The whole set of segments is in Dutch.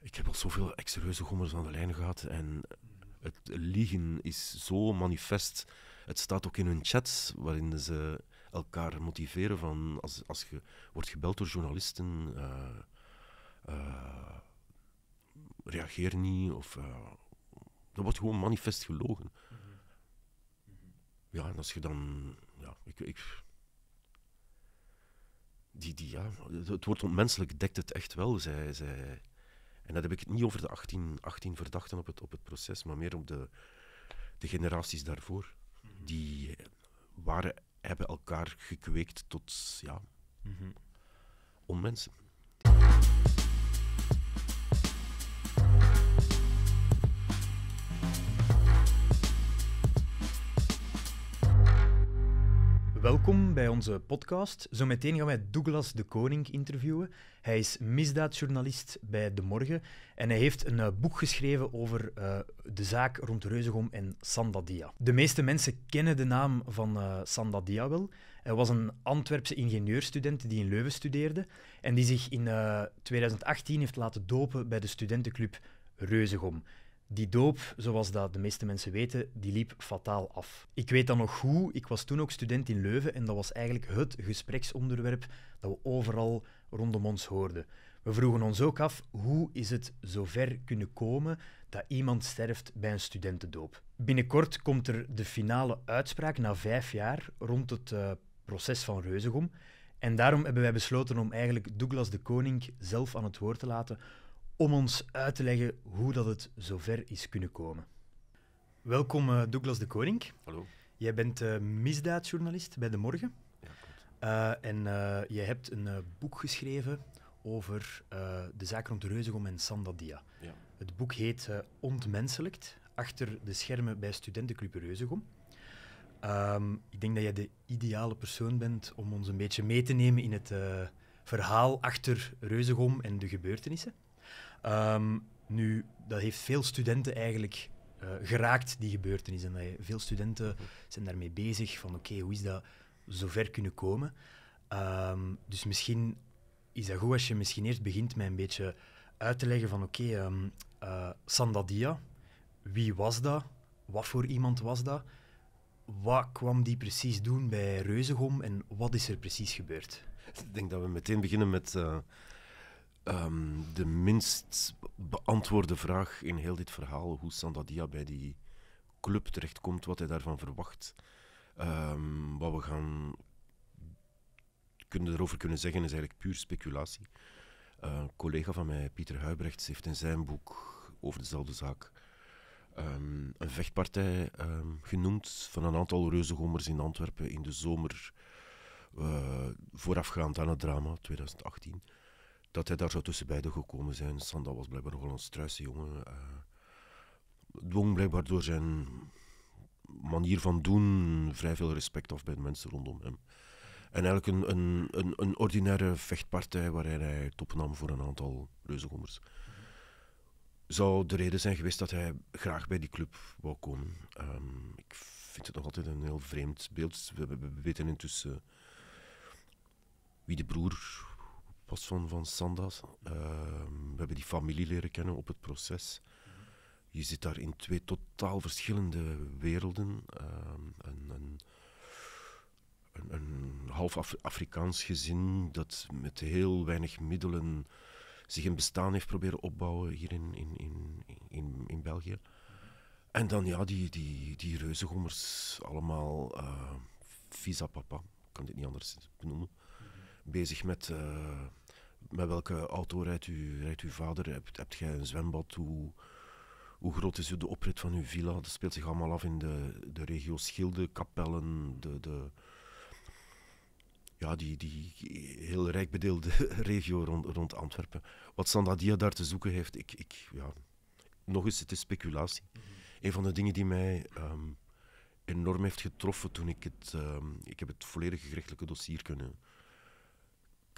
Ik heb al zoveel extreuze gommers aan de lijn gehad. En het liegen is zo manifest. Het staat ook in hun chats, waarin ze elkaar motiveren van als, als je wordt gebeld door journalisten, eh, eh, reageer niet. Of, uh, dat wordt gewoon manifest gelogen. Ja, en als je dan. Ja, ik, ik, die, die, ja, het woord onmenselijk dekt het echt wel. Zij, zij, en dat heb ik het niet over de 18, 18 verdachten op het, op het proces, maar meer op de, de generaties daarvoor. Mhm. Die waren, hebben elkaar gekweekt tot ja, mhm. onmensen. Welkom bij onze podcast. Zometeen gaan wij Douglas de Koning interviewen. Hij is misdaadjournalist bij De Morgen en hij heeft een eh, boek geschreven over eh, de zaak rond Reuzegom en Sandadia. De meeste mensen kennen de naam van uh, eh, Sandadia wel. Hij was een Antwerpse ingenieurstudent die in Leuven studeerde en die zich in 2018 heeft laten dopen bij de studentenclub Reuzegom. Die doop, zoals dat de meeste mensen weten, die liep fataal af. Ik weet dat nog goed, ik was toen ook student in Leuven en dat was eigenlijk het gespreksonderwerp dat we overal rondom ons hoorden. We vroegen ons ook af hoe is het zover kunnen komen dat iemand sterft bij een studentendoop. Binnenkort komt er de finale uitspraak na vijf jaar rond het eh, proces van Reuzegom. En daarom hebben wij besloten om eigenlijk Douglas de Koning zelf aan het woord te laten om ons uit te leggen hoe dat het zover is kunnen komen. Welkom eh, Douglas de Koning. Hallo. Jij bent eh, misdaadjournalist bij De Morgen. Ja, uh, en uh, jij hebt een boek geschreven over de zaak rond Reuzegom en Sandadia. Ja. Het boek heet Ontmenselijkt, achter de schermen bij studentenclub Reuzegom. Ehm, ik denk dat jij de ideale persoon bent om ons een beetje mee te nemen in het verhaal achter Reuzegom en de gebeurtenissen. Ehm, nu, dat heeft veel studenten eigenlijk eh, geraakt, die gebeurtenis. En veel studenten zijn daarmee bezig van oké, hoe is dat zover kunnen komen? Ehm, dus misschien is dat goed als je misschien eerst begint met een beetje uit te leggen van oké, okay, ehm, um, eh, Sandadia, wie was dat? Wat voor iemand was dat? Wat kwam die precies doen bij Reuzegom en wat is er precies gebeurd? Ik denk dat we meteen beginnen met... Eh, Ehm, de minst beantwoorde vraag in heel dit verhaal, hoe Sandadia bij die club terechtkomt, wat hij daarvan verwacht. Ehm, wat we gaan kunnen erover kunnen zeggen is eigenlijk puur speculatie. Eh, een collega van mij, Pieter Huibrechts, heeft in zijn boek over dezelfde zaak ehm, een vechtpartij genoemd van een aantal reuzegommers in Antwerpen in de zomer eh, voorafgaand aan het drama 2018 dat hij daar zou tussen beiden gekomen zijn. Sanda was blijkbaar nogal een struise jongen. Eh. dwong blijkbaar door zijn manier van doen vrij veel respect af bij de mensen rondom hem. En eigenlijk een, een, een, een ordinaire vechtpartij waarin hij topnam voor een aantal reuzengommers. Zou de reden zijn geweest dat hij graag bij die club wou komen. Ehm, ik vind het nog altijd een heel vreemd beeld. we weten intussen wie de broer pas van Sandas. Uh, we hebben die familie leren kennen op het proces. Je zit daar in twee totaal verschillende werelden. Ehm, een, een, een, half Afrikaans gezin dat met heel weinig middelen zich een bestaan heeft proberen opbouwen hier in, in, in, in, in België. En dan ja, die, die, die reuzegommers, allemaal uh, visa papa, ik kan dit niet anders benoemen, bezig met eh, met welke auto rijdt, u, rijdt uw vader? Hebt, hebt een zwembad? Hoe, hoe groot is de oprit van uw villa? Dat speelt zich allemaal af in de, de regio Schilde, Kapellen, de, de, ja, die, die heel rijk regio rond, Antwerpen. Wat Sandadia daar te zoeken heeft, ik, ik, ja, nog eens, het is speculatie. Mhm. Een van de dingen die mij ehm, enorm heeft getroffen toen ik het, ehm, ik heb het volledige gerechtelijke dossier kunnen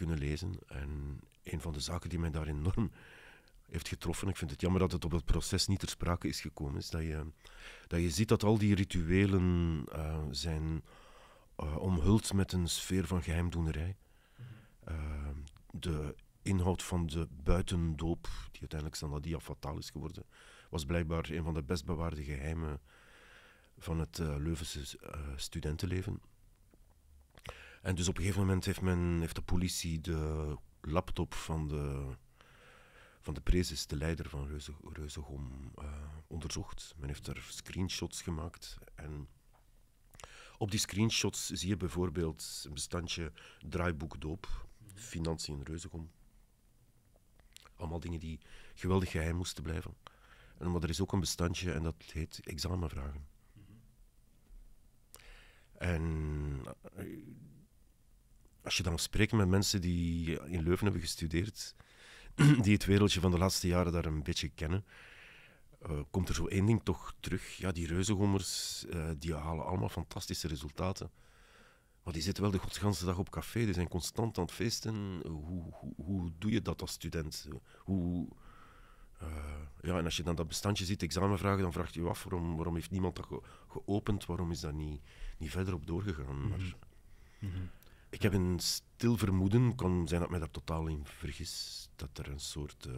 lezen. En een van de zaken die mij daar enorm heeft getroffen, ik vind het jammer dat het op het proces niet ter sprake is gekomen, is dat je, dat je ziet dat al die rituelen eh, zijn uh, omhuld met een sfeer van geheimdoenerij. Eh, de inhoud van de buitendoop, die uiteindelijk Sanadia fataal is geworden, was blijkbaar een van de best bewaarde geheimen van het Leuvense studentenleven. En dus op een gegeven moment heeft, men, heeft de politie de laptop van de, van de prezes, dus de leider van Reuze, Reuzegom, eh, onderzocht. Men heeft er screenshots gemaakt. En op die screenshots zie je bijvoorbeeld een bestandje draaiboek doop, financiën Reuzegom. Allemaal dingen die geweldig geheim moesten blijven. En, maar er is ook een bestandje en dat heet examenvragen. Mhm. En eh, als je dan spreekt met mensen die in Leuven hebben gestudeerd, die het wereldje van de laatste jaren daar een beetje kennen, eh, komt er zo één ding toch terug. Ja, die reuzengommers, eh, die halen allemaal fantastische resultaten. Maar die zitten wel de godsganse dag op café, die zijn constant aan het feesten. Hoe, hoe, hoe doe je dat als student? Hoe, eh, ja, en als je dan dat bestandje ziet, examenvragen, dan vraagt je je af waarom, waarom heeft niemand dat geopend, waarom is dat niet, niet verder op doorgegaan. Maar... Mhm. Mhm. Ik heb een stil vermoeden, kan zijn dat mij daar totaal in vergis, dat er een soort. Eh,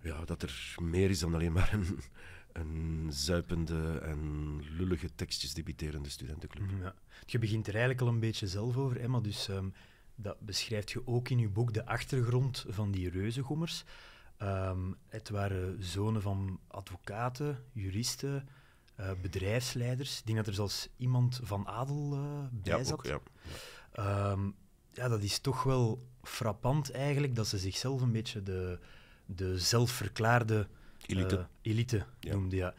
ja, dat er meer is dan alleen maar een, zuipende en lullige tekstjes debiterende studentenclub. Ja. Je begint er eigenlijk al een beetje zelf over, Emma, dus ehm, dat beschrijft je ook in je boek de achtergrond van die reuzengommers. Ehm, het waren zonen van advocaten, juristen, eh, bedrijfsleiders. Ik denk dat er zelfs iemand van adel uh, bij ja, Ook, ja. Ehm, ja, dat is toch wel frappant eigenlijk dat ze zichzelf een beetje de, de zelfverklaarde elite, uh, eh, noemden. Ja.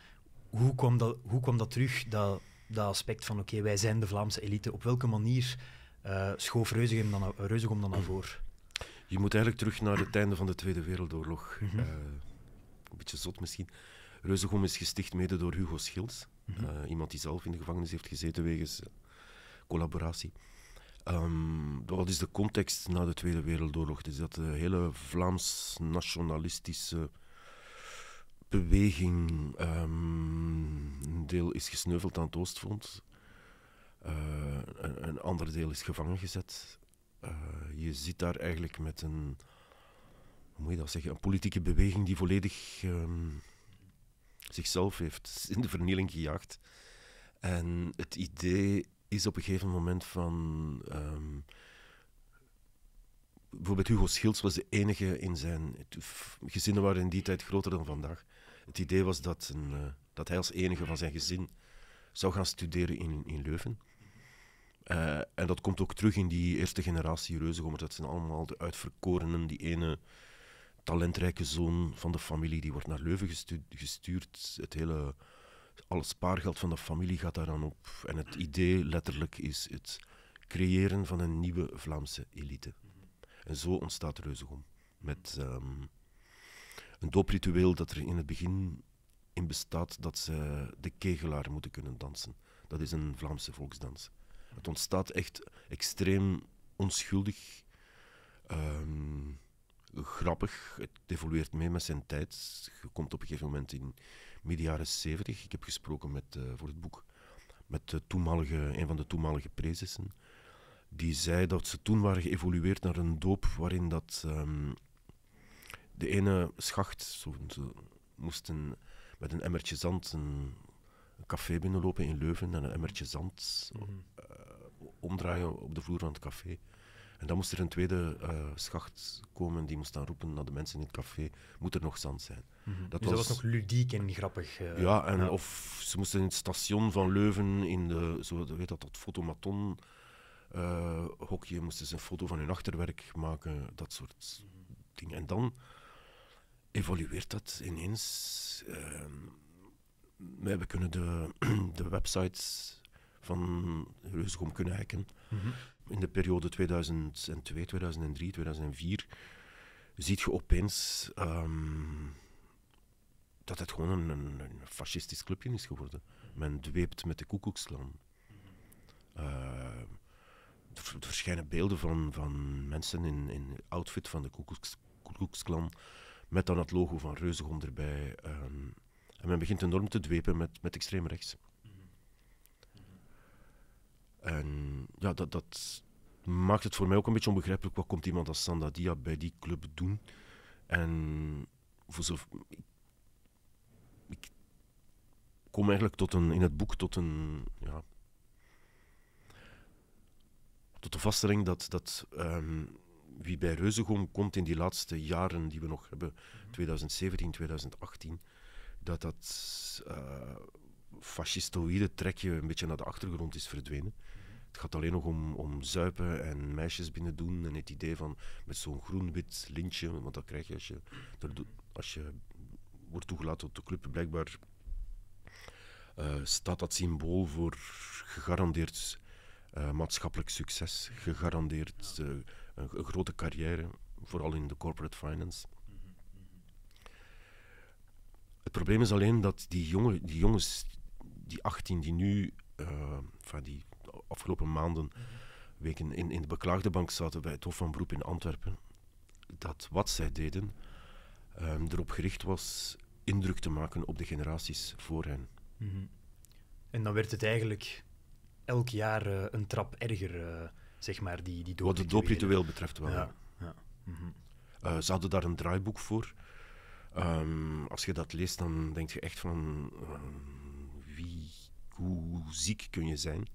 Hoe, kwam dat, hoe kwam dat terug, dat, dat aspect van oké, wij zijn de Vlaamse elite? Op welke manier schoof Reuzegem dan, Reuzegom dan naar voren? Je moet eigenlijk terug naar het einde van de Tweede Wereldoorlog. Mhm. een beetje zot misschien. Reuzegom is gesticht mede door Hugo Schils. Mhm. Eh, iemand die zelf in de gevangenis heeft gezeten wegens eh, collaboratie. Um, wat is de context na de Tweede Wereldoorlog? Is dat de hele Vlaams-nationalistische beweging ehm, een deel is gesneuveld aan het Oostfront, uh, een, ander deel is gevangen gezet. je zit daar eigenlijk met een, hoe moet je dat zeggen, een politieke beweging die volledig ehm, zichzelf heeft in de vernieling gejaagd. En het idee is op een gegeven moment van. Ehm, bijvoorbeeld Hugo Schilds was de enige in zijn. Gezinnen waren in die tijd groter dan vandaag. Het idee was dat, een, eh, dat hij als enige van zijn gezin zou gaan studeren in, in Leuven. Eh, en dat komt ook terug in die eerste generatie reuzengommers. Dat zijn allemaal de uitverkorenen, die ene talentrijke zoon van de familie, die wordt naar Leuven gestuurd. Het hele al spaargeld van de familie gaat daar dan op. En het idee letterlijk is het creëren van een nieuwe Vlaamse elite. En zo ontstaat Reuzegom. Met um, een doopritueel dat er in het begin in bestaat dat ze de kegelaar moeten kunnen dansen. Dat is een Vlaamse volksdans. Het ontstaat echt extreem onschuldig. Ehm, grappig. Het evolueert mee met zijn tijd. Je komt op een gegeven moment in midden jaren zeventig. Ik heb gesproken met, eh, voor het boek met de toenmalige, een van de toenmalige prezissen. Die zei dat ze toen waren geëvolueerd naar een doop waarin dat ehm, de ene schacht, zo, ze moesten met een emmertje zand een, café binnenlopen in Leuven en een emmertje zand mhm. eh, omdraaien op de vloer van het café. En dan moest er een tweede eh, schacht komen die moest dan roepen naar de mensen in het café, moet er nog zand zijn. Mhm. dat, dus was... dat was nog ludiek en grappig. Eh, ja, en of ze moesten in het station van Leuven, in de, zo weet dat, dat fotomaton uh, hokje, moesten ze een foto van hun achterwerk maken, dat soort mm dingen. En dan evolueert dat ineens. Ehm, we kunnen de, de websites van Reuzegom kunnen hacken. Mhm in de periode 2002, 2003, 2004 ziet je opeens ehm, dat het gewoon een, een, fascistisch clubje is geworden. Men dweept met de koekoeksklan. Uh, eh, er, verschijnen beelden van, van mensen in, in outfit van de koekoeks, koekoeksklan met dan het logo van Reuzegom erbij. Ehm, en men begint enorm te dwepen met, met extreem rechts. En ja, dat, dat maakt het voor mij ook een beetje onbegrijpelijk. Wat komt iemand als Sandadia bij die club doen? En voor zo, ik, kom eigenlijk tot een, in het boek tot een, ja, tot de vaststelling dat, dat um, wie bij Reuzegom komt in die laatste jaren die we nog hebben, 2017, mhm. 2018, dat dat uh, fascistoïde trekje een beetje naar de achtergrond is verdwenen. Het gaat alleen nog om, om zuipen en meisjes binnen doen. En het idee van met zo'n groen-wit lintje, want dat krijg je als je, als je wordt toegelaten tot de club, blijkbaar eh, staat dat symbool voor gegarandeerd eh, maatschappelijk succes, gegarandeerd eh, een, een, grote carrière, vooral in de corporate finance. Het probleem is alleen dat die, jongen, die jongens, die 18 die nu, van die afgelopen maanden, weken in, in de beklaagdebank zaten bij het Hof van Beroep in Antwerpen, dat wat zij deden ehm, erop gericht was indruk te maken op de generaties voor hen. Mhm. En dan werd het eigenlijk elk jaar eh, een trap erger, eh, zeg maar, die, die Wat het doopritueel betreft wel. Ja. ja. Mhm. Eh, ze hadden daar een draaiboek voor. Ehm, als je dat leest, dan denk je echt van ehm, wie, hoe ziek kun je zijn.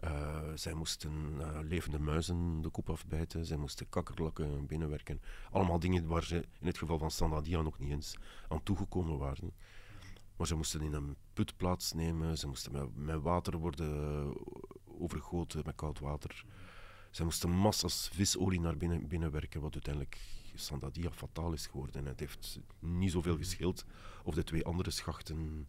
Eh, zij moesten eh, levende muizen de kop afbijten, zij moesten kakkerlakken binnenwerken. Allemaal dingen waar ze in het geval van Standadia nog niet eens aan toegekomen waren. Maar ze moesten in een put plaatsnemen, ze moesten met, water worden eh, overgoten, met koud water. Zij moesten massas visolie naar binnen, binnenwerken, wat uiteindelijk Sandadia fataal is geworden. het heeft niet zoveel hmm. geschild of de twee andere schachten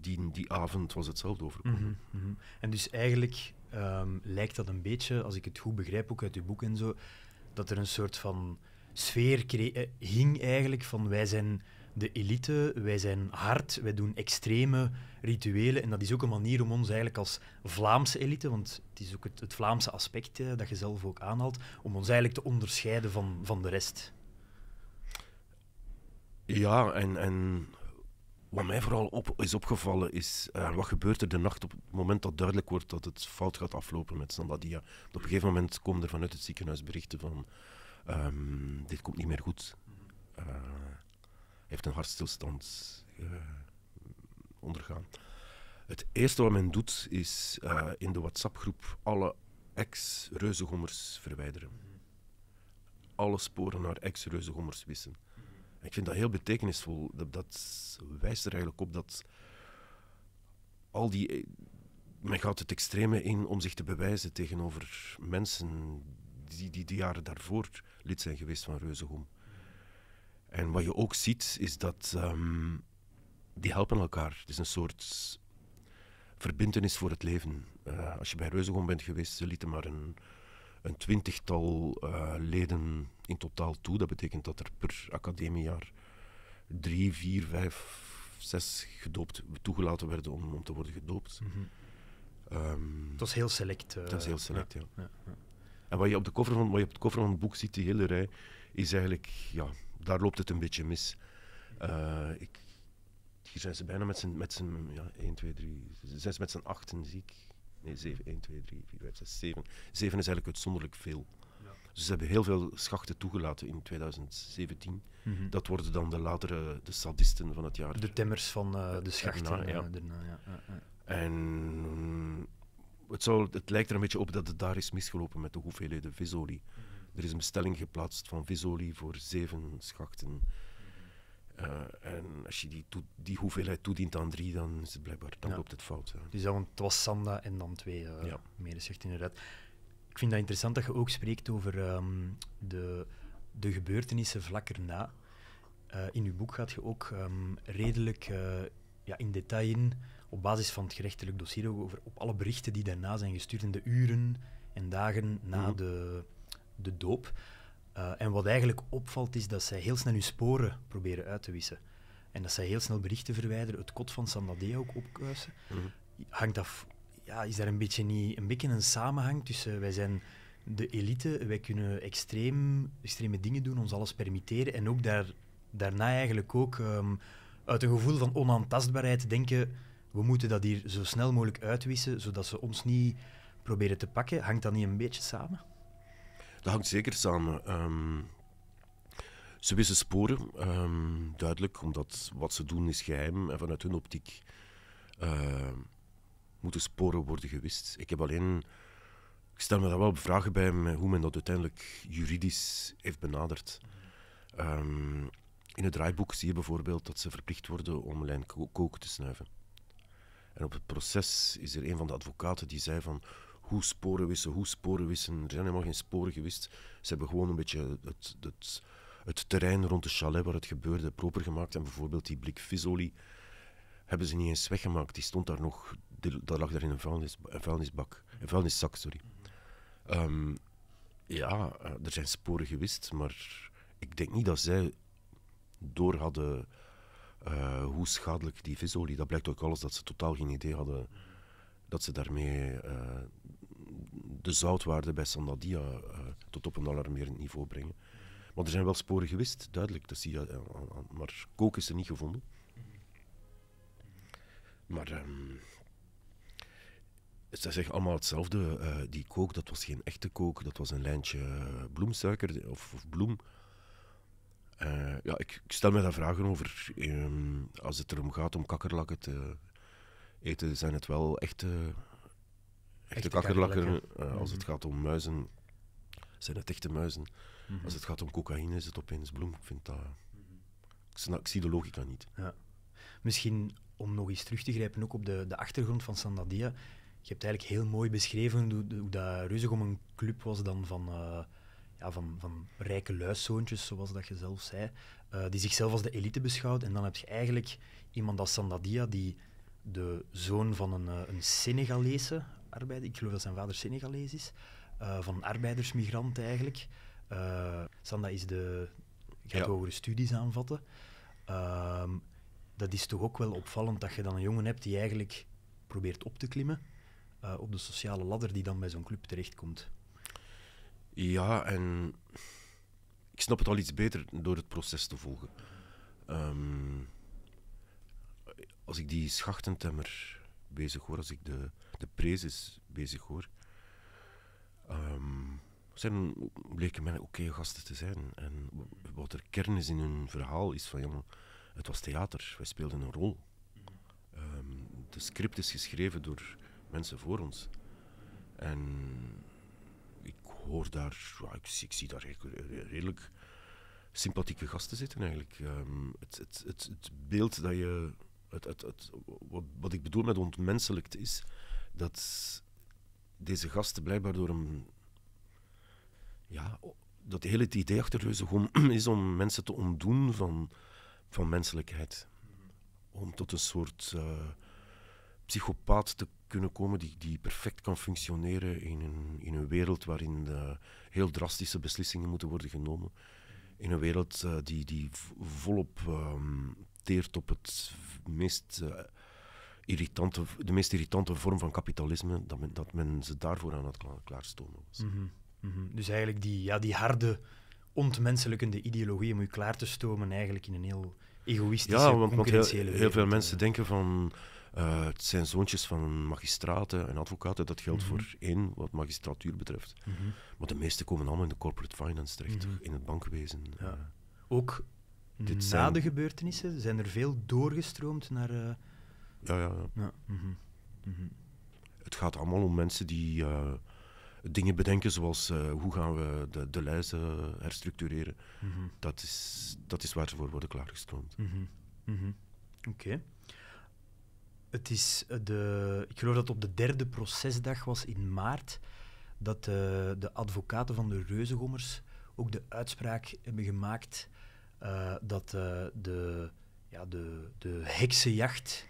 die, die avond was hetzelfde overkomen. Mhm, mhm. En dus eigenlijk ehm, lijkt dat een beetje, als ik het goed begrijp, ook uit je boek en zo, dat er een soort van sfeer eh, hing eigenlijk van wij zijn de elite, wij zijn hard, wij doen extreme rituelen. En dat is ook een manier om ons eigenlijk als Vlaamse elite, want het is ook het, Vlaamse aspect dat je zelf ook aanhaalt, om ons eigenlijk te onderscheiden van, van de rest. Ja, en, en wat mij vooral op, is opgevallen is eh, wat gebeurt er de nacht op het moment dat duidelijk wordt dat het fout gaat aflopen met Sandadia. Op een gegeven moment komen er vanuit het ziekenhuis berichten van ehm, dit komt niet meer goed. Uh, heeft een hartstilstand eh, ondergaan. Het eerste wat men doet is in de WhatsApp-groep alle ex-reuzegommers verwijderen. Alle sporen naar ex-reuzegommers wissen. Ik vind dat heel betekenisvol. Dat, dat wijst er eigenlijk op dat al die. Eh, men gaat het extreme in om zich te bewijzen tegenover mensen die, die de jaren daarvoor lid zijn geweest van Reuzegom. En wat je ook ziet, is dat ehm, die helpen elkaar. Het is een soort verbindenis voor het leven. Eh, als je bij Reuzegom bent geweest, ze lieten maar een, een twintigtal uh, leden in totaal toe. Dat betekent dat er per academiejaar drie, vier, vijf, zes gedoopt, toegelaten werden om, om te worden gedoopt. Mm mhm. ehm, -hmm. um, dat is heel select. Uh, dat is heel select, ja. ja. ja. En wat je, op de cover van, wat je op de cover van het boek ziet, die hele rij, is eigenlijk, ja, daar loopt het een beetje mis. Uh, ik, hier zijn ze bijna met z'n, met zijn ja, 1, 2, 3, zes met z'n achten, zie ik. Nee, 7, 1, 2, 3, 4, 5, 6, 7. 7 is eigenlijk uitzonderlijk veel. Ja. Dus ze hebben heel veel schachten toegelaten in 2017. Mhm. Dat worden dan de latere de sadisten van het jaar. De temmers van uh, de eh, schachten. Eh, ja. En het, zou, het lijkt er een beetje op dat het daar is misgelopen met de hoeveelheden visolie. Mhm. Er is een bestelling geplaatst van visolie voor zeven schachten. Eh, en als je die, die hoeveelheid toedient aan drie, dan is het blijkbaar, dan loopt het fout. Dus het was Sanda en dan twee uh, ja. inderdaad. Ik vind dat interessant dat je ook spreekt over ehm, de, de gebeurtenissen vlak erna. Uh, in uw boek gaat je ook ehm, redelijk ja, in detail in, op basis van het gerechtelijk dossier, over op alle berichten die daarna zijn gestuurd in de uren en dagen na mhm. de, de doop. Eh, en wat eigenlijk opvalt is dat zij heel snel hun sporen proberen uit te wissen. En dat zij heel snel berichten verwijderen, het kot van Sandadea ook opkuisen. Mhm. Hangt af, ja, is daar een beetje, niet, een beetje een samenhang tussen wij zijn de elite, wij kunnen extreem, extreme dingen doen, ons alles permitteren en ook daar, daarna eigenlijk ook ehm, uit een gevoel van onaantastbaarheid denken we moeten dat hier zo snel mogelijk uitwissen, zodat ze ons niet proberen te pakken. Hangt dat niet een beetje samen? Dat hangt zeker samen. Ehm, ze wissen sporen, ehm, duidelijk, omdat wat ze doen is geheim. En vanuit hun optiek ehm, moeten sporen worden gewist. Ik heb alleen... Ik stel me daar wel vragen bij hoe men dat uiteindelijk juridisch heeft benaderd. in het draaiboek zie je bijvoorbeeld dat ze verplicht worden om lijn koken te snuiven. En op het proces is er een van de advocaten die zei van hoe sporen wissen, hoe sporen wissen. Er zijn helemaal geen sporen gewist. Ze hebben gewoon een beetje het, het, het terrein rond de chalet waar het gebeurde proper gemaakt. En bijvoorbeeld die blik visolie hebben ze niet eens weggemaakt. Die stond daar nog, dat lag daar in een, een vuilnisbak, een vuilniszak, sorry. Ehm, ja, er zijn sporen gewist, maar ik denk niet dat zij door hadden eh, hoe schadelijk die visolie. Dat blijkt ook alles dat ze totaal geen idee hadden dat ze daarmee eh, de zoutwaarde bij Sandadia eh, tot op een alarmerend niveau brengen. want er zijn wel sporen gewist, duidelijk. Dat zie je, eh, eh, maar kook is er niet gevonden. Maar um, ehm, zij zeggen allemaal hetzelfde. die kook, dat was geen echte kook, dat was een lijntje bloemsuiker of, of bloem. ja, ik, ik, stel me daar vragen over. Ehm, als het erom gaat om kakkerlakken te eten, zijn het wel echte Echte kakkerlakken, eh, als het mm. gaat om muizen, zijn het echte muizen. Mhm. Als het gaat om cocaïne, is het opeens bloem. Ik vind dat... ik, zie de logica niet. Ja. Misschien om nog eens terug te grijpen, ook op de, de achtergrond van Sandadia. Je hebt eigenlijk heel mooi beschreven hoe, dat Reuzegom een club was dan van... Uh, ja, van, van rijke luiszoontjes, zoals dat je zelf zei, eh, die zichzelf als de elite beschouwt. En dan heb je eigenlijk iemand als Sandadia, die de zoon van een, een Senegalese ik geloof dat zijn vader Senegalees is, eh, van een arbeidersmigrant eigenlijk. Uh, Sanda is de, gaat ja. hogere studies aanvatten. Ehm, dat is toch ook wel opvallend dat je dan een jongen hebt die eigenlijk probeert op te klimmen eh, op de sociale ladder die dan bij zo'n club terechtkomt. Ja, en ik snap het al iets beter door het proces te volgen. Ehm, als ik die schachtentemmer bezig hoor, als ik de, de prezes bezig hoor. Ehm, zijn, bleken mij oké gasten te zijn. En wat er kern is in hun verhaal is van, jongen, het was theater, wij speelden een rol. Um, de script is geschreven door mensen voor ons. En ik hoor daar, ja, ik, zie daar redelijk sympathieke gasten zitten eigenlijk. Ehm, het, het, het beeld dat je wat, wat ik bedoel met ontmenselijkt is dat deze gasten blijkbaar door een. Ja, dat hele het idee achter is om mensen te ontdoen van, van menselijkheid. Om tot een soort eh, psychopaat te kunnen komen die, die perfect kan functioneren in een, in een wereld waarin eh, heel drastische beslissingen moeten worden genomen. In een wereld eh, die, die volop ehm, op het meest, eh, irritante, de meest irritante vorm van kapitalisme, dat men, dat men ze daarvoor aan het klaar, klaarstomen was. Mhm, mhm. Dus eigenlijk die, ja, die harde, ontmenselijkende ideologie moet je klaar te stomen eigenlijk in een heel egoïstische, ja, want, heel, veel mensen eh. denken van... Eh, het zijn zoontjes van magistraten en advocaten. Dat geldt mhm. voor één, wat magistratuur betreft. Maar de meeste komen allemaal in de corporate finance terecht, in het bankwezen. Ja. Ook dit mm. Na zijn... de gebeurtenissen zijn er veel doorgestroomd naar. Eh, ja, ja, ja. ja. Mhm, mhm. Het gaat allemaal om mensen die eh, dingen bedenken, zoals eh, hoe gaan we de, de lijsten herstructureren. Mhm. dat, is, dat is waar ze voor worden klaargestroomd. Oké. Het is de, ik geloof dat op de derde procesdag was in maart dat de advocaten van de reuzengommers ook de uitspraak hebben gemaakt eh, dat eh, de, ja, de, de heksenjacht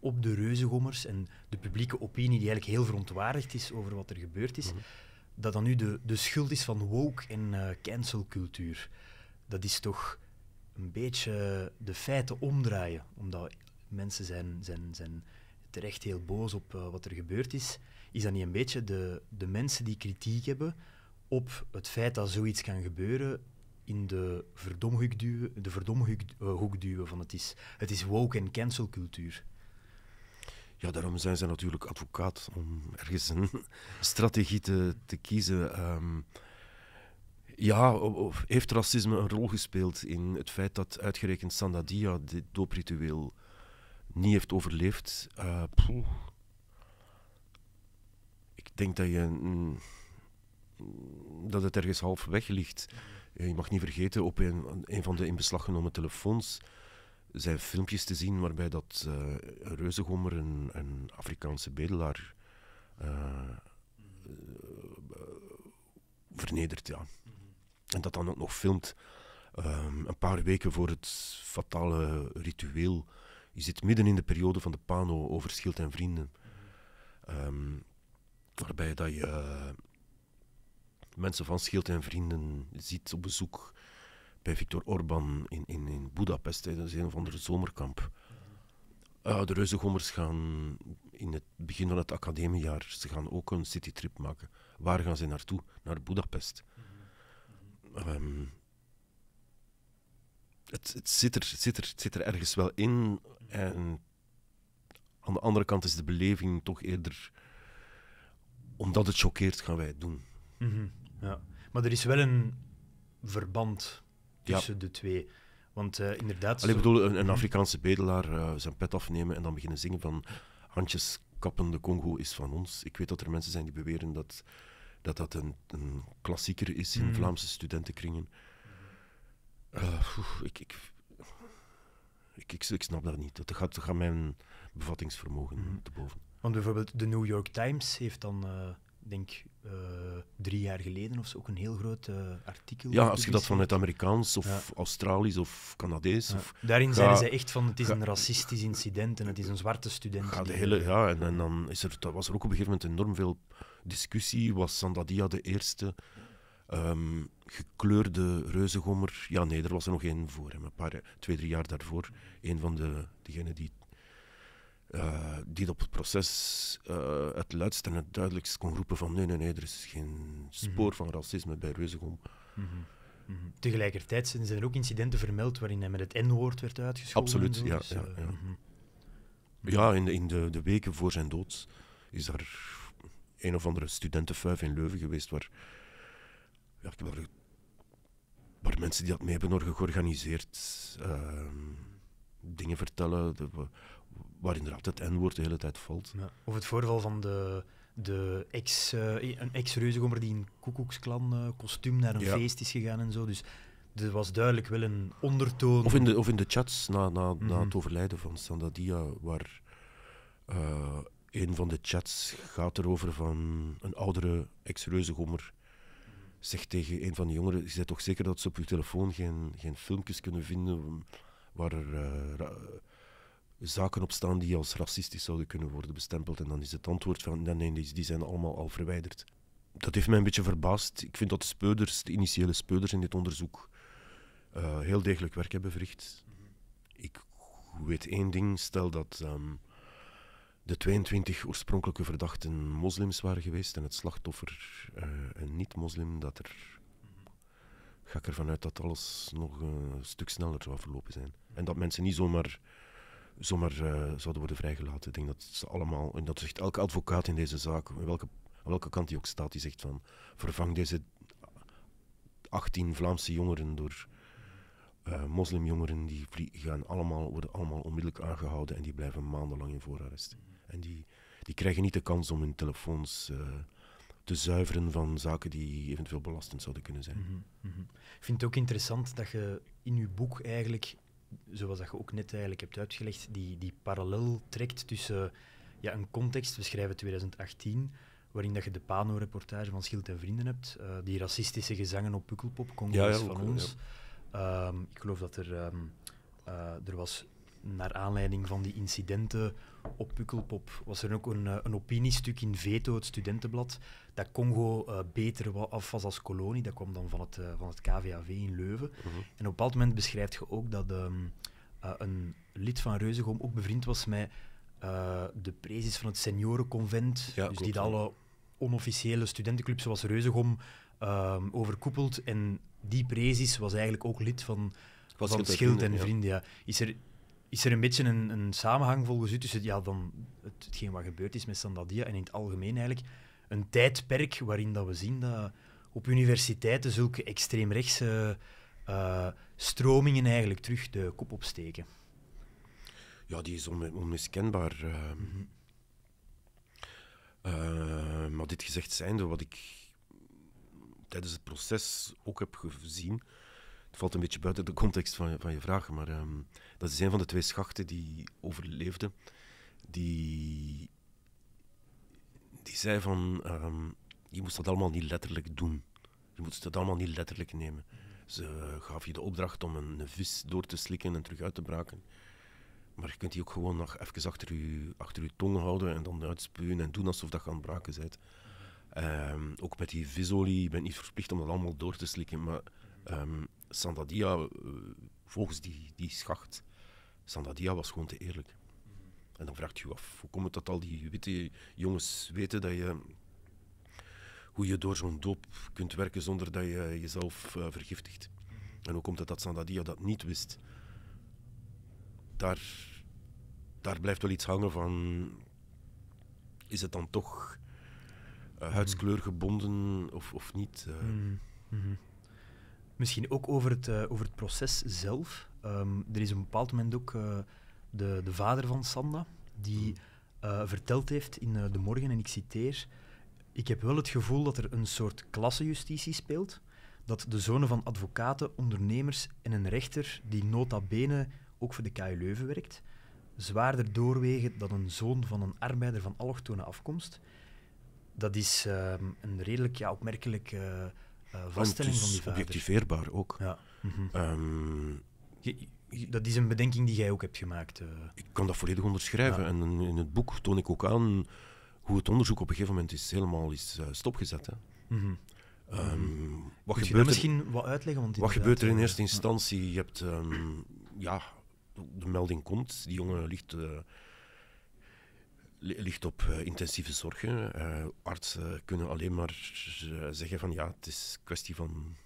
op de reuzengommers en de publieke opinie, die eigenlijk heel verontwaardigd is over wat er gebeurd is, mm dat dan nu de, de schuld is van woke en eh, cancelcultuur. Dat is toch een beetje de feiten omdraaien, omdat mensen zijn, zijn, zijn terecht heel boos op wat er gebeurd is. Is dat niet een beetje de, de mensen die kritiek hebben op het feit dat zoiets kan gebeuren, in de verdomhoek duwen, de verdomhoek, eh, van het is, het is woke en cancelcultuur. Ja, daarom zijn ze natuurlijk advocaat om ergens een strategie te, te kiezen. Ehm, ja, heeft racisme een rol gespeeld in het feit dat uitgerekend Sandadia dit doopritueel niet heeft overleefd? Eh, ik denk dat, je, dat het ergens half weg ligt. Eh, je mag niet vergeten, op een, een van de in beslag genomen telefoons zijn filmpjes te zien waarbij dat eh, Reuzegommer een, een, Afrikaanse bedelaar uh, vernedert. Ja. En dat dan ook nog filmt. Ehm, een paar weken voor het fatale ritueel. Je zit midden in de periode van de Pano over Schild en Vrienden. Ehm, waarbij dat je mensen van Schild en Vrienden ziet op bezoek bij Viktor Orban in, in, in Budapest. tijdens een of andere zomerkamp. de reuzengommers gaan in het begin van het academiejaar ze gaan ook een citytrip maken. Waar gaan ze naartoe? Naar Budapest. Ehm, het, het, zit er, zit er, zit er ergens wel in. En aan de andere kant is de beleving toch eerder... Omdat het choqueert, gaan wij het doen. Mm ja. Maar er is wel een verband tussen de twee. Want eh, inderdaad... Allee, bedoel, een, een, Afrikaanse bedelaar eh, zijn pet afnemen en dan beginnen zingen van handjes kappen, de Congo is van ons. Ik weet dat er mensen zijn die beweren dat dat, dat een, een klassieker is in mm. Vlaamse studentenkringen. Eh, ik, ik, ik, ik, snap dat niet. Dat gaat, mijn bevattingsvermogen mm. te boven. Want bijvoorbeeld de New York Times heeft dan, denk ik, eh, drie jaar geleden of zo ook een heel groot eh, artikel. Ja, als je dat vanuit Amerikaans of Australisch of Canadees. Ja. Daarin zeiden ze echt van: het is een racistisch incident en het is een zwarte student. Ja, de hele, ja en, dan is er, was er ook op een gegeven moment enorm veel discussie. Was Sandadia de eerste ehm, gekleurde reuzengommer? Ja, nee, er was er nog één voor hem. Een paar, twee, drie jaar daarvoor. Een van de, degenen die eh, die op het proces eh, het luidst en het duidelijkst kon roepen van nee, nee, nee, er is geen spoor mhm. van racisme bij Reuzegom. Mhm. Mhm. Tegelijkertijd zijn er ook incidenten vermeld waarin hij met het N-woord werd uitgescholden. Absoluut, ja. Dus, ja, eh, ja. ja, in, de, in de, de weken voor zijn dood is er een of andere studentenfuif in Leuven geweest waar, ja, waar mensen die dat mee hebben georganiseerd ehm, dingen vertellen. De, waar inderdaad het N wordt de hele tijd valt. Ja. Of het voorval van de, de ex, eh, een ex-reuzegommer die in Koekoeksklan eh, kostuum naar een feest is gegaan en zo. Dus er was duidelijk wel een ondertoon. Of in de, of in de chats na, na, na mhm. het overlijden van Sandadia, waar eh, een van de chats gaat erover van een oudere ex-reuzegommer zegt tegen een van de jongeren, je bent toch zeker dat ze op je telefoon geen, geen filmpjes kunnen vinden waar er zaken opstaan die als racistisch zouden kunnen worden bestempeld. En dan is het antwoord van nee, nee, die zijn allemaal al verwijderd. Dat heeft mij een beetje verbaasd. Ik vind dat de speuders, de initiële speuders in dit onderzoek, eh, heel degelijk werk hebben verricht. Ik weet één ding, stel dat ehm, de 22 oorspronkelijke verdachten moslims waren geweest en het slachtoffer uh, een niet-moslim, dat er ga ik ervan uit dat alles nog een stuk sneller zou verlopen zijn. En dat mensen niet zomaar zomaar eh, zouden worden vrijgelaten. Ik denk dat ze allemaal, en dat zegt elke advocaat in deze zaak, welke, aan welke kant hij ook staat, die zegt van vervang deze 18 Vlaamse jongeren door eh, moslimjongeren, die gaan allemaal, worden allemaal onmiddellijk aangehouden en die blijven maandenlang in voorarrest. En die, die krijgen niet de kans om hun telefoons eh, te zuiveren van zaken die eventueel belastend zouden kunnen zijn. Mhm, mhm. Ik vind het ook interessant dat je in je boek eigenlijk zoals dat je ook net eigenlijk hebt uitgelegd, die, die parallel trekt tussen ja, een context, we schrijven 2018, waarin dat je de Pano-reportage van Schild en Vrienden hebt, eh, die racistische gezangen op Pukkelpop, komen ja, van ons. Ehm, ik geloof dat er, ehm, eh, er was naar aanleiding van die incidenten op Pukkelpop was er ook een, eh, een opiniestuk in Veto, het studentenblad, dat Congo eh, beter af was als kolonie. Dat kwam dan van het, eh, van het KVAV in Leuven. Mhm. En op een bepaald moment beschrijft je ook dat ehm, een lid van Reuzegom ook bevriend was met de prezis van het seniorenconvent. Ja, dus die dat alle onofficiële studentenclubs zoals Reuzegom ehm, overkoepelt. En die prezis was eigenlijk ook lid van... van Schild en Vrienden, ja. Is er is er een beetje een, een samenhang volgens u tussen ja, dan het, hetgeen wat gebeurd is met Sandadia en in het algemeen eigenlijk een tijdperk waarin dat we zien dat op universiteiten zulke extreemrechtse uh, stromingen eigenlijk terug de kop opsteken? Ja, die is onmiskenbaar. Eh. Mhm. Eh, maar dit gezegd zijnde, wat ik tijdens het proces ook heb gezien, het valt een beetje buiten de context van, van je vraag, maar ehm, dat is een van de twee schachten die overleefde. Die, die zei van, ehm, je moest dat allemaal niet letterlijk doen. Je moest dat allemaal niet letterlijk nemen. Ze gaf je de opdracht om een vis door te slikken en terug uit te braken. Maar je kunt die ook gewoon nog even achter je, achter je tong houden en dan uitspuwen en doen alsof dat gaan braken bent. Ehm, ook met die visolie, je bent niet verplicht om dat allemaal door te slikken, maar um, Sandadia eh, volgens die, die schacht. Sandadia was gewoon te eerlijk. En dan vraagt je je af, hoe komt het dat al die witte jongens weten dat je, hoe je door zo'n doop kunt werken zonder dat je jezelf eh, vergiftigt? En hoe komt het dat Sandadia dat niet wist? Daar, daar blijft wel iets hangen van, is het dan toch uh, huidskleur gebonden of, of niet? Uh, Misschien ook over het, eh, over het proces zelf. Ehm, er is op een bepaald moment ook eh, de, de vader van Sanda, die hmm. eh, verteld heeft in De Morgen, en ik citeer... Ik heb wel het gevoel dat er een soort klassenjustitie speelt, dat de zonen van advocaten, ondernemers en een rechter, die nota bene ook voor de KU Leuven werkt, zwaarder doorwegen dan een zoon van een arbeider van allochtone afkomst. Dat is ehm, een redelijk ja, opmerkelijk uh, vaststelling dus van die vader. objectiveerbaar ook. Ja. Mhm. Ehm, dat is een bedenking die jij ook hebt gemaakt. Eh. Ik kan dat volledig onderschrijven. En in het boek toon ik ook aan hoe het onderzoek op een gegeven moment is helemaal is eh, stopgezet. Hè. Mhm. Ehm, mhm. wat gebeurt er, misschien wat uitleggen? Want wat gebeurt er in eerste instantie? Je hebt, ehm, ja, de melding komt, die jongen ligt ligt op eh, intensieve zorgen. Eh, artsen kunnen alleen maar eh, zeggen van ja, het is kwestie van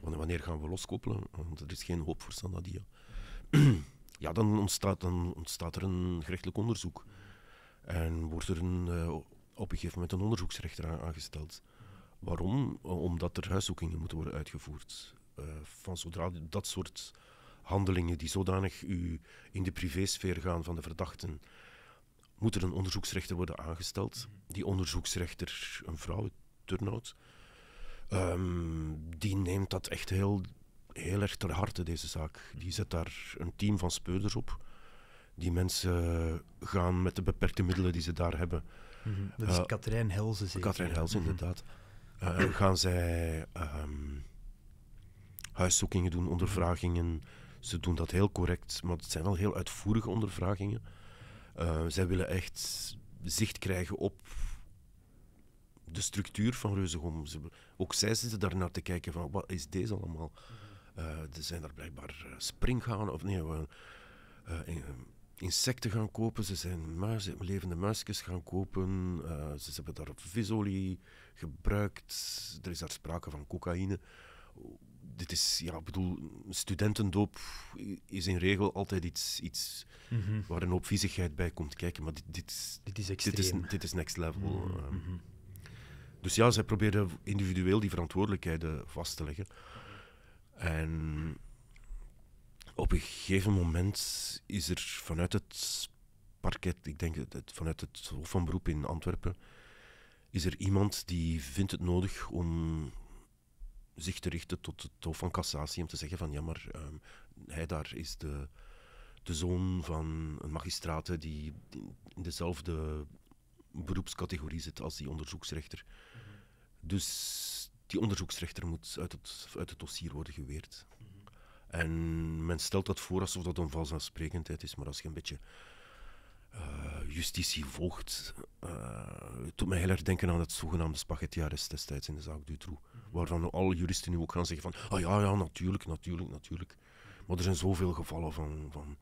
wanneer gaan we loskoppelen, want er is geen hoop voor Sanadia. ja, dan ontstaat, dan ontstaat er een gerechtelijk onderzoek. En wordt er een, op een gegeven moment een onderzoeksrechter aangesteld. Waarom? Omdat er huiszoekingen moeten worden uitgevoerd. van zodra dat soort handelingen die zodanig u in de privésfeer gaan van de verdachten, moet er een onderzoeksrechter worden aangesteld. Die onderzoeksrechter, een vrouw, Turnhout, um, die neemt dat echt heel, heel erg ter harte, deze zaak. Die zet daar een team van speurders op. Die mensen gaan met de beperkte middelen die ze daar hebben. Mhm. Dat is uh, eh, Katrijn Helze zeker? Katrijn Helze, mhm. inderdaad. Eh, gaan zij ehm, huiszoekingen doen, ondervragingen. Ze doen dat heel correct, maar het zijn wel heel uitvoerige ondervragingen. Eh, zij willen echt zicht krijgen op de structuur van Reuzegom. Ook zij zitten daarnaar te kijken van wat is deze allemaal? Uh, er zijn daar blijkbaar eh, springgaan of nee, insecten gaan kopen. Ze zijn muizen, levende muisjes gaan kopen. ze hebben daar visolie gebruikt. Er is daar sprake van cocaïne dit is, ja, ik bedoel, studentendoop is in regel altijd iets, iets mhm. waar een hoop viezigheid bij komt kijken. Maar dit, dit, is Dit is, dit is next level. Mhm, ehm. mhm. Dus ja, zij probeerden individueel die verantwoordelijkheden vast te leggen. En op een gegeven moment is er vanuit het parket, ik denk het, vanuit het Hof van Beroep in Antwerpen, is er iemand die vindt het nodig om zich te richten tot het Hof van Cassatie om te zeggen van ja, maar ehm, hij daar is de, de zoon van een magistrate die in dezelfde beroepscategorie zit als die onderzoeksrechter. Mhm. Dus die onderzoeksrechter moet uit het, uit het dossier worden geweerd. Mhm. En men stelt dat voor alsof dat een valsaansprekendheid is, maar als je een beetje eh, justitie volgt. het eh, doet mij heel erg denken aan het zogenaamde spaghettiarrest destijds in de zaak Dutroux. Waarvan alle juristen nu ook gaan zeggen van, ah ja, ja, natuurlijk, natuurlijk, natuurlijk. Maar er zijn zoveel gevallen van, van,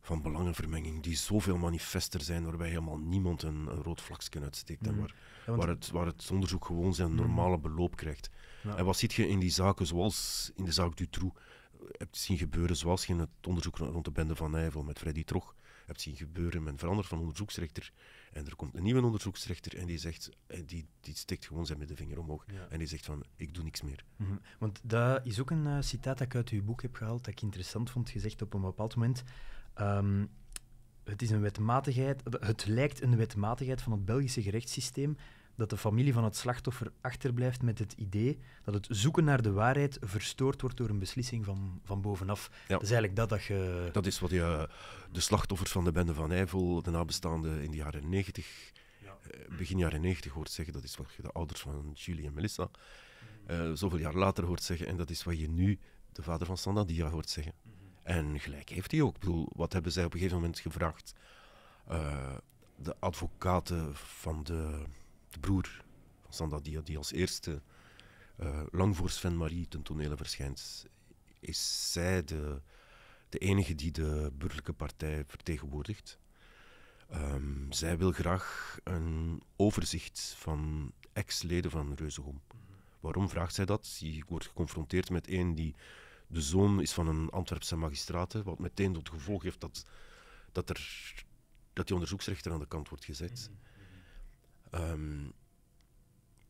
van belangenvermenging die zoveel manifester zijn waarbij helemaal niemand een, rood vlaksken uitsteekt mm. waar, waar, het, waar het onderzoek gewoon zijn mm. normale beloop krijgt. En wat ziet je in die zaken zoals in de zaak Dutroux eh, hebt zien gebeuren, zoals je in het onderzoek rond de bende van Nijvel met Freddy Troch, hebt zien gebeuren. Men verandert van onderzoeksrechter en er komt een nieuwe onderzoeksrechter en die zegt, eh, die, die steekt gewoon zijn middenvinger omhoog en die zegt van, ik doe niks meer. Mhm. Want dat is ook een eh, citaat dat ik uit uw boek heb gehaald, dat ik interessant vond, gezegd op een bepaald moment. Ehm, het is een wetmatigheid, het lijkt een wetmatigheid van het Belgische gerechtssysteem dat de familie van het slachtoffer achterblijft met het idee dat het zoeken naar de waarheid verstoord wordt door een beslissing van, van bovenaf. Dat is eigenlijk dat dat je... Dat is wat je, de slachtoffers van de bende van Eifel, de nabestaanden in de jaren 90, ja. Eh, begin jaren 90 hoort zeggen. Dat is wat je de ouders van Julie en Melissa eh, zoveel jaar later hoort zeggen. En dat is wat je nu de vader van Sandadia hoort zeggen. Mhm. En gelijk heeft hij ook. Ik bedoel, wat hebben zij op een gegeven moment gevraagd? Eh, de advocaten van de broer van Sandadia, die als eerste eh, lang voor Sven Marie ten tonele verschijnt, is zij de, de enige die de burgerlijke partij vertegenwoordigt. Ehm, zij wil graag een overzicht van ex-leden van Reuzegom. Waarom vraagt zij dat? Je wordt geconfronteerd met een die de zoon is van een Antwerpse magistrate, wat meteen tot gevolg heeft dat, dat, er, dat die onderzoeksrechter aan de kant wordt gezet. Mm. Ehm,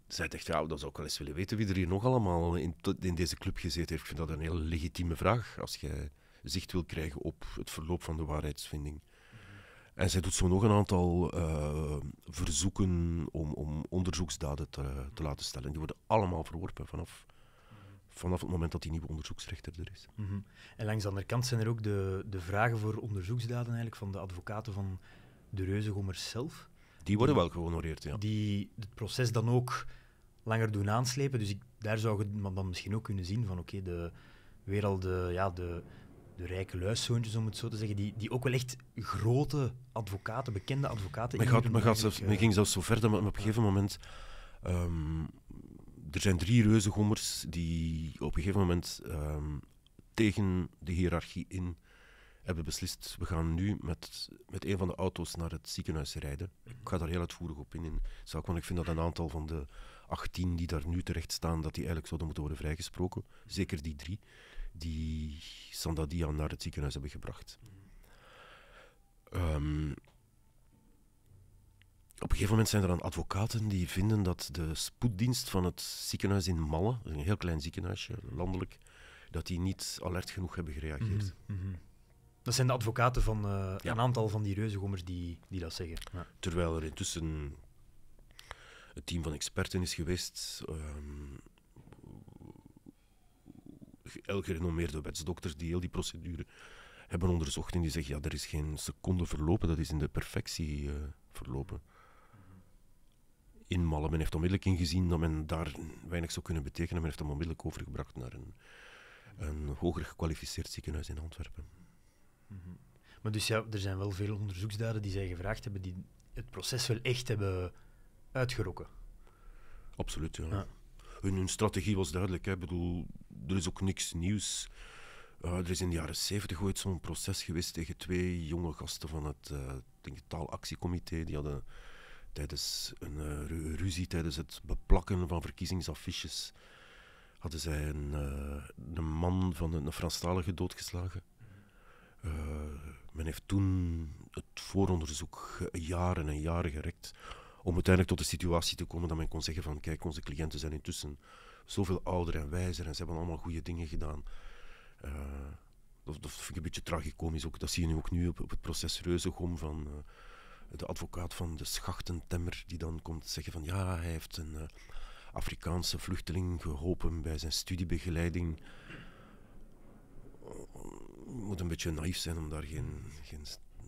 zij dacht, ja, dat zou ik wel eens willen weten wie er hier nog allemaal in, in deze club gezeten heeft. Ik vind dat een heel legitieme vraag, als je zicht wil krijgen op het verloop van de waarheidsvinding. En zij doet zo nog een aantal ehm, verzoeken om, om onderzoeksdaden te, te, laten stellen. Die worden allemaal verworpen vanaf, vanaf het moment dat die nieuwe onderzoeksrechter er is. Mhm. En langs de andere kant zijn er ook de, de vragen voor onderzoeksdaden eigenlijk van de advocaten van de reuzegommers zelf. Die worden wel gehonoreerd, ja. Die het proces dan ook langer doen aanslepen. Dus ik, daar zou je dan misschien ook kunnen zien van oké, de, wereld, de, ja, de, de rijke luiszoontjes, om het zo te zeggen, die, die ook wel echt grote advocaten, bekende advocaten... Men, gaat, men, gaat zelfs, ging zelfs zo ver dat op een gegeven moment... Ehm, er zijn drie reuzegommers die op een gegeven moment ehm, tegen de hiërarchie in hebben beslist, we gaan nu met, met een van de auto's naar het ziekenhuis rijden. Ik mhm. ga daar heel uitvoerig op in, in ik want ik vind dat een aantal van de 18 die daar nu terecht staan, dat die eigenlijk zouden moeten worden vrijgesproken. Zeker die drie die Sandadia naar het ziekenhuis hebben gebracht. Mhm. Ehm, op een gegeven moment zijn er dan advocaten die vinden dat de spoeddienst van het ziekenhuis in Malle, een heel klein ziekenhuisje, landelijk, dat die niet alert genoeg hebben gereageerd. Mhm, dat zijn de advocaten van eh, een aantal van die reuzegommers die, die dat zeggen. Terwijl er intussen een team van experten is geweest. Um, ehm, elke gerenommeerde wetsdokter die heel die procedure hebben onderzocht en die zeggen, ja, er is geen seconde verlopen, dat is in de perfectie eh, verlopen. In Malle, men heeft onmiddellijk ingezien dat men daar weinig zou kunnen betekenen. Men heeft hem onmiddellijk overgebracht naar een, een hoger gekwalificeerd ziekenhuis in Antwerpen. Mhm. Maar dus ja, er zijn wel veel onderzoeksdaden die zij gevraagd hebben, die het proces wel echt hebben uitgerokken. Absoluut, ja. Hun, strategie was duidelijk. Hè. Ik bedoel, er is ook niks nieuws. Eh, er is in de jaren zeventig ooit zo'n proces geweest tegen twee jonge gasten van het uh, eh, actiecomité. Die hadden tijdens een eh, ruzie, tijdens het beplakken van verkiezingsaffiches, hadden zij een, man van een Franstalige doodgeslagen. Eh, men heeft toen het vooronderzoek jaren en jaren gerekt om uiteindelijk tot de situatie te komen dat men kon zeggen van kijk, onze cliënten zijn intussen zoveel ouder en wijzer en ze hebben allemaal goede dingen gedaan. Uh, dat, dat, vind ik een beetje tragicomisch ook. Dat zie je nu ook nu op, het proces Reuzegom van eh, de advocaat van de schachtentemmer die dan komt zeggen van ja, hij heeft een Afrikaanse vluchteling geholpen bij zijn studiebegeleiding moet een beetje naïef zijn om daar geen, geen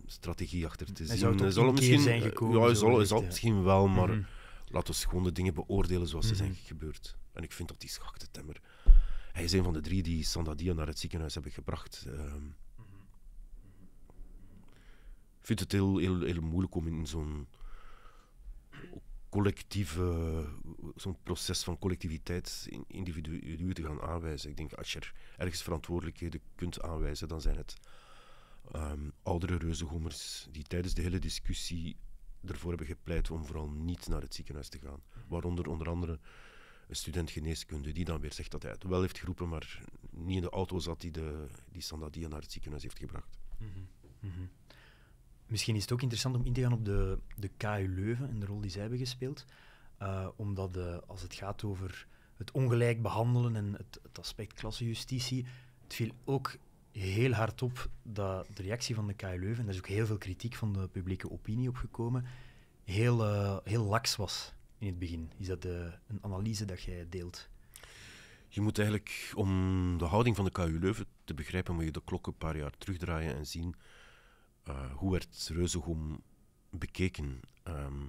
strategie achter te hij zien. Hij zal misschien zijn gekomen. Ja, misschien wel, maar mhm. laten we gewoon de dingen beoordelen zoals ze mhm. zijn gebeurd. En ik vind dat die schachte temmer. Hij is een van de drie die Sandadia naar het ziekenhuis hebben gebracht. Vindt ehm. ik vind het heel, heel, heel moeilijk om in zo'n collectieve, zo'n proces van collectiviteit in individuen te gaan aanwijzen. Ik denk, als je er ergens verantwoordelijkheden kunt aanwijzen, dan zijn het ehm, oudere reuzegommers die tijdens de hele discussie ervoor hebben gepleit om vooral niet naar het ziekenhuis te gaan. Waaronder onder andere een student geneeskunde die dan weer zegt dat hij het wel heeft geroepen, maar niet in de auto zat die, de, die Sandadia naar het ziekenhuis heeft gebracht. Mm Misschien is het ook interessant om in te gaan op de, de KU Leuven en de rol die zij hebben gespeeld. Eh, omdat eh, als het gaat over het ongelijk behandelen en het, het aspect klassenjustitie, het viel ook heel hard op dat de reactie van de KU Leuven, en daar is ook heel veel kritiek van de publieke opinie opgekomen, heel, uh, heel laks was in het begin. Is dat een analyse dat jij deelt? Je moet eigenlijk, om de houding van de KU Leuven te begrijpen, moet je de klok een paar jaar terugdraaien en zien eh, hoe werd Reuzegom bekeken? Ehm,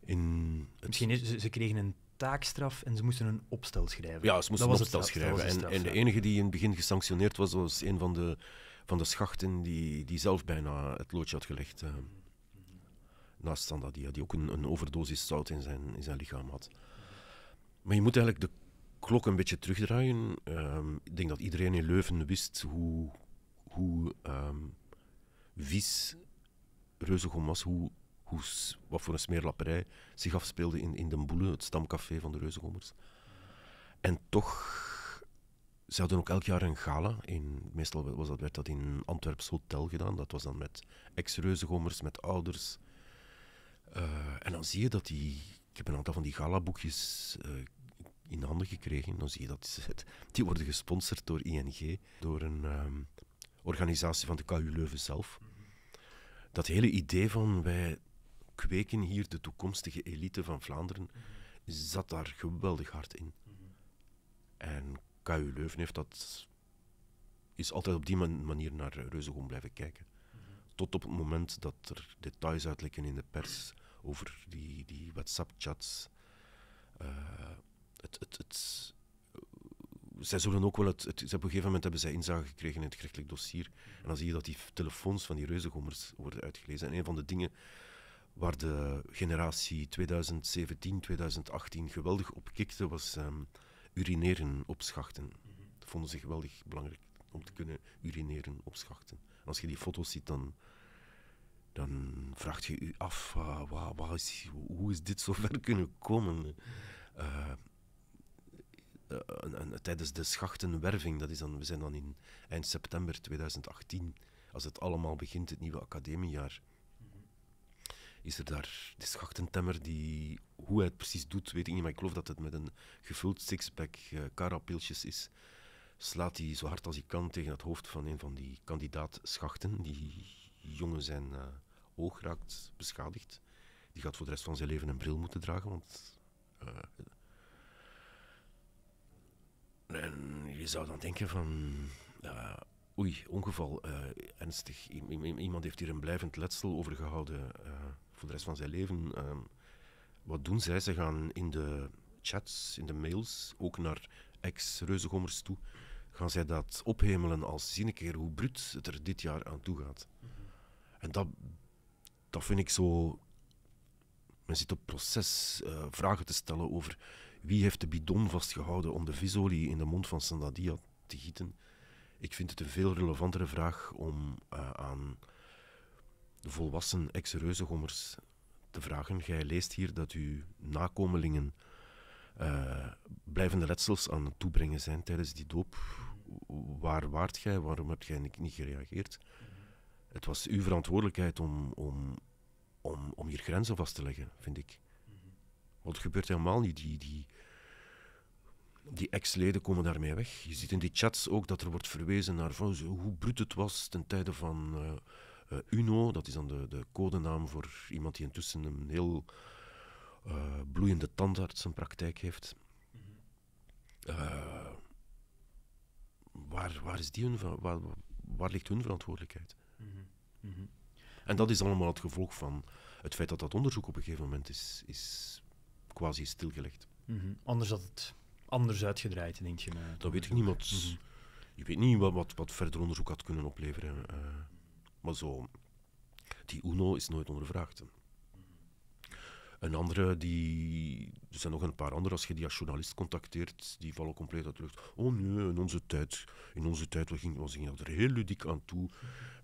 in Misschien ze, ze kregen een taakstraf en ze moesten een opstel schrijven. Ja, ze moesten een opstel schrijven. En, en, de enige die in het begin gesanctioneerd was, was een van de, van de schachten die, die zelf bijna het loodje had gelegd. Uh, naast Sandadia, die ook een, een, overdosis zout in zijn, in zijn lichaam had. Maar je moet eigenlijk de klok een beetje terugdraaien. Ehm, ik denk dat iedereen in Leuven wist hoe, hoe ehm, vies reuzengomas, hoe, hoe, wat voor een smeerlapperij zich afspeelde in, in Den Boele, het stamcafé van de Reuzegommers. En toch, ze hadden ook elk jaar een gala. In, meestal was dat, werd dat in een Antwerps Hotel gedaan. Dat was dan met ex reuzegommers met ouders. Eh, en dan zie je dat die... Ik heb een aantal van die galaboekjes uh, in handen gekregen. Dan zie je dat die worden gesponsord door ING, door een ehm, organisatie van de KU Leuven zelf. Dat hele idee van wij kweken hier de toekomstige elite van Vlaanderen zat daar geweldig hard in. En KU Leuven heeft dat, is altijd op die manier naar Reuzegom blijven kijken. Tot op het moment dat er details uitlikken in de pers over die, die WhatsApp-chats. Eh, het, het, het, zij zullen ook wel het, het, op een gegeven moment hebben zij inzage gekregen in het gerechtelijk dossier. En dan zie je dat die telefoons van die reuzegommers worden uitgelezen. En een van de dingen waar de generatie 2017, 2018 geweldig op kikte, was ehm, urineren op schachten. Dat vonden ze geweldig belangrijk om te kunnen urineren op schachten. als je die foto's ziet, dan, dan vraagt je je af, waar, waar is, hoe is dit zo ver kunnen komen? Uh, eh, tijdens de schachtenwerving, dat is dan, we zijn dan in eind september 2018, als het allemaal begint, het nieuwe academiejaar, is er daar de schachtentemmer die, hoe hij het precies doet, weet ik niet, maar ik geloof dat het met een gevuld sixpack uh, eh, karapiltjes is, slaat hij zo hard als hij kan tegen het hoofd van een van die kandidaat-schachten, die jongen zijn uh, oog raakt beschadigd. Die gaat voor de rest van zijn leven een bril moeten dragen, want en je zou dan denken van, eh, oei, ongeval, eh, ernstig. Iemand heeft hier een blijvend letsel overgehouden uh, eh, voor de rest van zijn leven. Ehm, wat doen zij? Ze gaan in de chats, in de mails, ook naar ex-reuzegommers toe, gaan zij dat ophemelen als zie een keer hoe brut het er dit jaar aan toe gaat. Mhm. En dat, dat vind ik zo... Men zit op proces, vragen te stellen over wie heeft de bidon vastgehouden om de visolie in de mond van Sandadia te gieten? Ik vind het een veel relevantere vraag om eh, aan de volwassen ex-reuzegommers te vragen. Gij leest hier dat uw nakomelingen eh, blijvende letsels aan het toebrengen zijn tijdens die doop. Waar waart gij? Waarom hebt gij niet gereageerd? Het was uw verantwoordelijkheid om, om, om, om hier grenzen vast te leggen, vind ik. Want het gebeurt helemaal niet. Die, die, die ex-leden komen daarmee weg. Je ziet in die chats ook dat er wordt verwezen naar hoe brutaal het was ten tijde van eh, eh, UNO. Dat is dan de, de codenaam voor iemand die intussen een heel eh, bloeiende tandarts praktijk heeft. Mhm. waar, waar, is die waar, ligt hun verantwoordelijkheid? Mhm. Mhm. En dat is allemaal het gevolg van het feit dat dat onderzoek op een gegeven moment is, is quasi stilgelegd. Anders had het anders uitgedraaid, denk je? Eh, dat weet ik niet, mm je weet niet wat, wat, wat, verder onderzoek had kunnen opleveren. Eh. maar zo, die UNO is nooit ondervraagd. Een andere, die, er zijn nog een paar andere, als je die als journalist contacteert, die vallen compleet uit de lucht. Oh nee, in onze tijd, in onze tijd we gingen, we gingen er heel ludiek aan toe.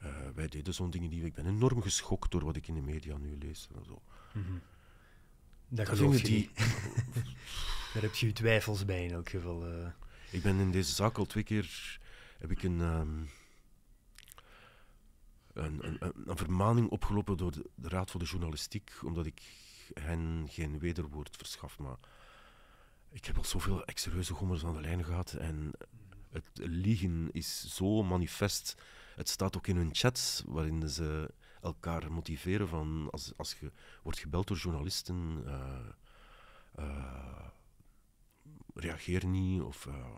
Eh, wij deden zo'n dingen die... Ik ben enorm geschokt door wat ik in de media nu lees. En zo. Mhm. Dat geloof die... Daar heb je je twijfels bij in elk geval. Eh. Ik ben in deze zaak al twee keer... Heb ik een... Ehm, een, een, vermaning opgelopen door de, Raad voor de Journalistiek, omdat ik hen geen wederwoord verschaft. Maar ik heb al zoveel extreuze gommers aan de lijn gehad en het liegen is zo manifest. Het staat ook in hun chats, waarin ze elkaar motiveren van als, als je wordt gebeld door journalisten, eh, eh, reageer niet of eh,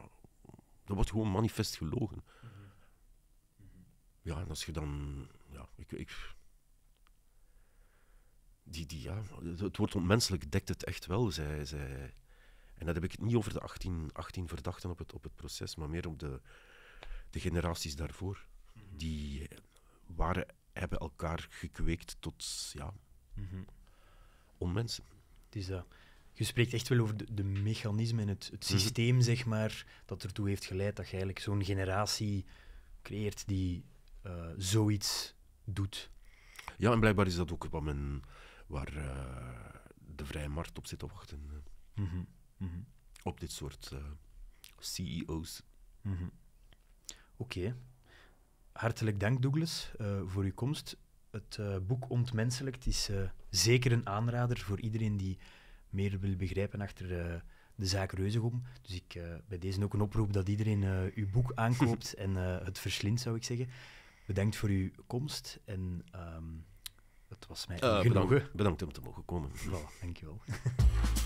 dat wordt gewoon manifest gelogen. Ja, en als je dan, ja, ik, ik die, die, ja, het woord onmenselijk dekt het echt wel. Zij, zij, en dat heb ik het niet over de 18, 18 verdachten op het, op het proces, maar meer op de, de generaties daarvoor. Mhm. Die waren hebben elkaar gekweekt tot ja, mhm. onmensen. Dus eh, je spreekt echt wel over de, mechanismen en het, het mhm. systeem, zeg maar, dat ertoe heeft geleid dat je eigenlijk zo'n generatie creëert die eh, zoiets doet. Ja, en blijkbaar is dat ook wat men, waar eh, de vrije markt op zit te wachten. Mhm, op dit soort CEO's. Oké hartelijk dank, Douglas, eh, voor uw komst. Het eh, boek Ontmenselijkt is eh, zeker een aanrader voor iedereen die meer wil begrijpen achter de zaak Reuzegom. Dus ik, bij deze ook een oproep dat iedereen uw boek aankoopt en het verslindt, zou ik zeggen. Bedankt voor uw komst en ehm, het was mij genoegen. Bedankt, bedankt, om te mogen komen. Voilà, dankjewel.